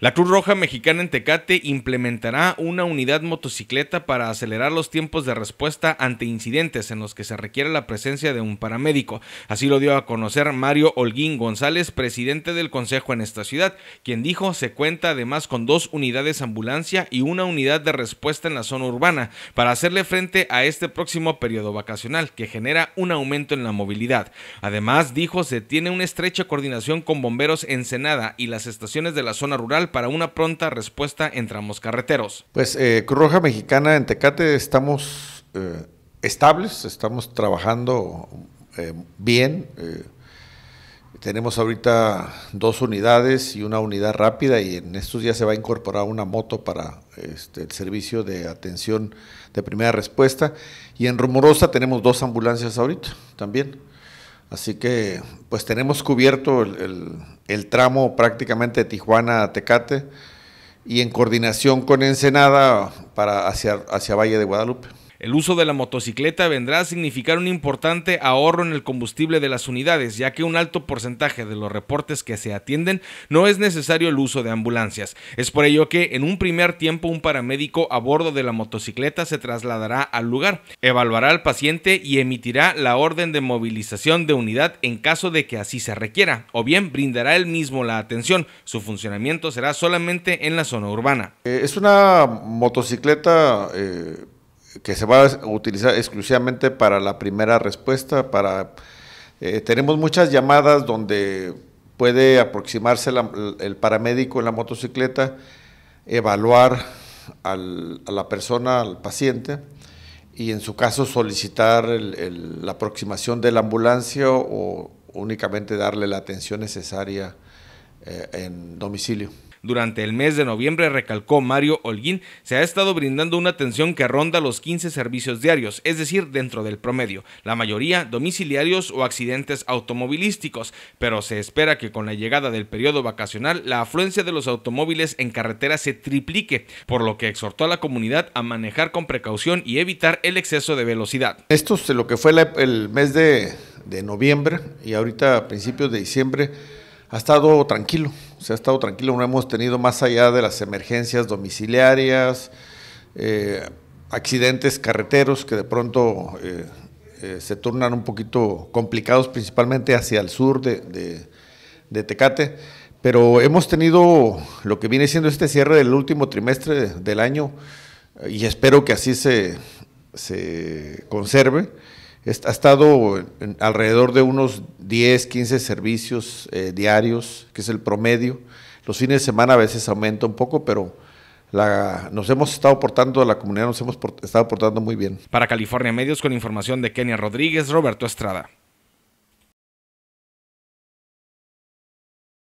La Cruz Roja Mexicana en Tecate implementará una unidad motocicleta para acelerar los tiempos de respuesta ante incidentes en los que se requiere la presencia de un paramédico. Así lo dio a conocer Mario Holguín González, presidente del Consejo en esta ciudad, quien dijo se cuenta además con dos unidades ambulancia y una unidad de respuesta en la zona urbana para hacerle frente a este próximo periodo vacacional que genera un aumento en la movilidad. Además, dijo se tiene una estrecha coordinación con bomberos en Senada y las estaciones de la zona rural para una pronta respuesta en tramos carreteros. Pues eh, Cruz Roja Mexicana en Tecate estamos eh, estables, estamos trabajando eh, bien. tenemos ahorita dos unidades y una unidad rápida y en estos días se va a incorporar una moto para este, el servicio de atención de primera respuesta. Y en Rumorosa tenemos dos ambulancias ahorita también. Así que pues tenemos cubierto el, tramo prácticamente de Tijuana a Tecate y en coordinación con Ensenada para hacia, hacia Valle de Guadalupe. El uso de la motocicleta vendrá a significar un importante ahorro en el combustible de las unidades, ya que un alto porcentaje de los reportes que se atienden no es necesario el uso de ambulancias. Es por ello que en un primer tiempo un paramédico a bordo de la motocicleta se trasladará al lugar, evaluará al paciente y emitirá la orden de movilización de unidad en caso de que así se requiera, o bien brindará él mismo la atención. Su funcionamiento será solamente en la zona urbana. Eh, es una motocicleta... Eh, que se va a utilizar exclusivamente para la primera respuesta, para... Eh, tenemos muchas llamadas donde puede aproximarse el paramédico en la motocicleta, evaluar a la persona, al paciente, y en su caso solicitar la aproximación de la ambulancia o únicamente darle la atención necesaria eh, en domicilio. Durante el mes de noviembre, recalcó Mario Holguín, se ha estado brindando una atención que ronda los 15 servicios diarios, es decir, dentro del promedio, la mayoría domiciliarios o accidentes automovilísticos, pero se espera que con la llegada del periodo vacacional la afluencia de los automóviles en carretera se triplique, por lo que exhortó a la comunidad a manejar con precaución y evitar el exceso de velocidad. Esto es lo que fue el mes de, de noviembre y ahorita a principios de diciembre ha estado tranquilo, se ha estado tranquilo, no hemos tenido más allá de las emergencias domiciliarias, eh, accidentes carreteros que de pronto eh, eh, se turnan un poquito complicados, principalmente hacia el sur de, Tecate, pero hemos tenido lo que viene siendo este cierre del último trimestre del año y espero que así se, conserve. Ha estado alrededor de unos 10, 15 servicios eh, diarios, que es el promedio. Los fines de semana a veces aumenta un poco, pero la, nos hemos estado portando, la comunidad nos hemos estado portando muy bien. Para California Medios, con información de Kenia Rodríguez, Roberto Estrada.